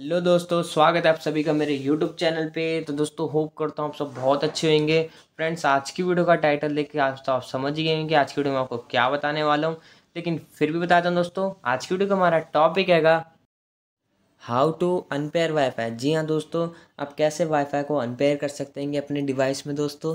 hello दोस्तों स्वागत है आप सभी का मेरे यूट्यूब चैनल पे तो दोस्तों होप करता हूँ आप सब बहुत अच्छे होंगे फ्रेंड्स आज की वीडियो का टाइटल देख के आज तो आप समझ ही गए हैं कि आज की वीडियो में आपको क्या बताने वाला हूँ लेकिन फिर भी बताता हूँ दोस्तों आज की वीडियो का हमारा टॉपिक हैगा हाउ टू अनपेयर वाईफाई जी हाँ दोस्तों आप कैसे वाईफाई को अनपेयर कर सकते हैं अपने डिवाइस में दोस्तों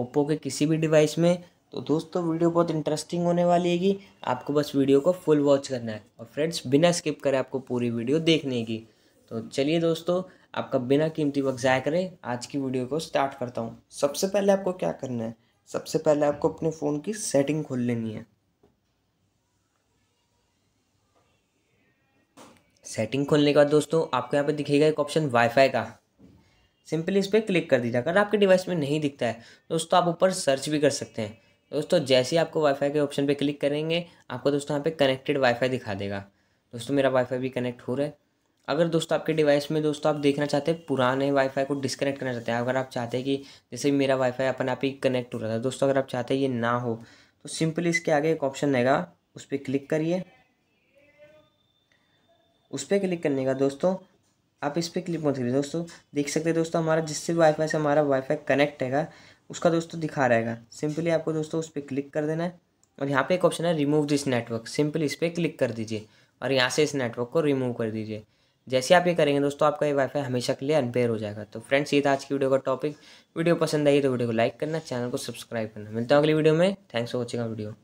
ओप्पो के किसी भी डिवाइस में तो दोस्तों वीडियो बहुत इंटरेस्टिंग होने वाली है आपको बस वीडियो को फुल वॉच करना है और फ्रेंड्स बिना स्किप करें आपको पूरी वीडियो देखने की तो चलिए दोस्तों आपका बिना कीमती वक्त ज़ाय करें आज की वीडियो को स्टार्ट करता हूँ सबसे पहले आपको क्या करना है सबसे पहले आपको अपने फ़ोन की सेटिंग खोल लेनी है सेटिंग खोलने के बाद दोस्तों आपको यहाँ पे दिखेगा एक ऑप्शन वाईफाई का सिंपली इस पर क्लिक कर दीजिए अगर आपके डिवाइस में नहीं दिखता है दोस्तों आप ऊपर सर्च भी कर सकते हैं दोस्तों जैसे ही आपको वाईफाई के ऑप्शन पे क्लिक करेंगे आपको दोस्तों यहाँ पे कनेक्टेड वाईफाई दिखा देगा दोस्तों मेरा वाईफाई भी कनेक्ट हो रहा है अगर दोस्तों आपके डिवाइस में दोस्तों आप देखना चाहते हैं पुराने वाईफाई को डिस्कनेक्ट करना चाहते हैं अगर आप चाहते हैं कि जैसे मेरा वाईफाई अपन आप ही कनेक्ट हो रहा था दोस्तों अगर आप चाहते हैं ये ना हो तो सिंपली इसके आगे एक ऑप्शन रहेगा उस पर क्लिक करिए उस पर क्लिक करने का दोस्तों आप इस पर क्लिक मत करिए दोस्तों देख सकते हैं दोस्तों हमारा जिससे वाईफाई से हमारा वाईफाई कनेक्ट हैगा उसका दोस्तों दिखा रहेगा सिंपली आपको दोस्तों उस पर क्लिक कर देना है और यहाँ पे एक ऑप्शन है रिमूव दिस नेटवर्क सिंपली इस पर क्लिक कर दीजिए और यहाँ से इस नेटवर्क को रिमूव कर दीजिए जैसे आप ये करेंगे दोस्तों आपका ये वाईफाई हमेशा के लिए अनपेयर हो जाएगा तो फ्रेंड्स ये था आज की वीडियो का टॉपिक वीडियो पसंद आई तो वीडियो को लाइक करना चैनल को सब्सक्राइब करना मिलता हूँ अगली वीडियो में थैंक्स फॉर वॉचिंग वीडियो